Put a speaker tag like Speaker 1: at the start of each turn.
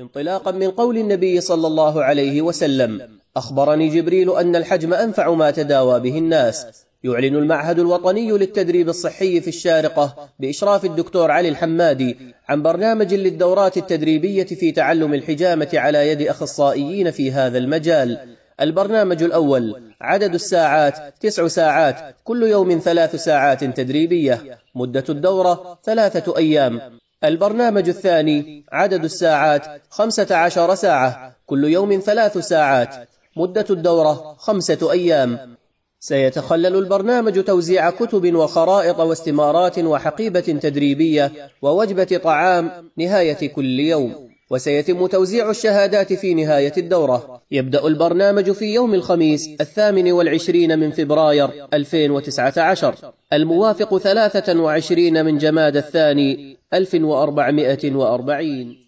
Speaker 1: انطلاقا من قول النبي صلى الله عليه وسلم أخبرني جبريل أن الحجم أنفع ما تداوى به الناس يعلن المعهد الوطني للتدريب الصحي في الشارقة بإشراف الدكتور علي الحمادي عن برنامج للدورات التدريبية في تعلم الحجامة على يد أخصائيين في هذا المجال البرنامج الأول عدد الساعات تسع ساعات كل يوم ثلاث ساعات تدريبية مدة الدورة ثلاثة أيام البرنامج الثاني عدد الساعات خمسة عشر ساعة كل يوم ثلاث ساعات مدة الدورة خمسة أيام سيتخلل البرنامج توزيع كتب وخرائط واستمارات وحقيبة تدريبية ووجبة طعام نهاية كل يوم وسيتم توزيع الشهادات في نهاية الدورة يبدأ البرنامج في يوم الخميس الثامن والعشرين من فبراير 2019 الموافق 23 من جماد الثاني 1440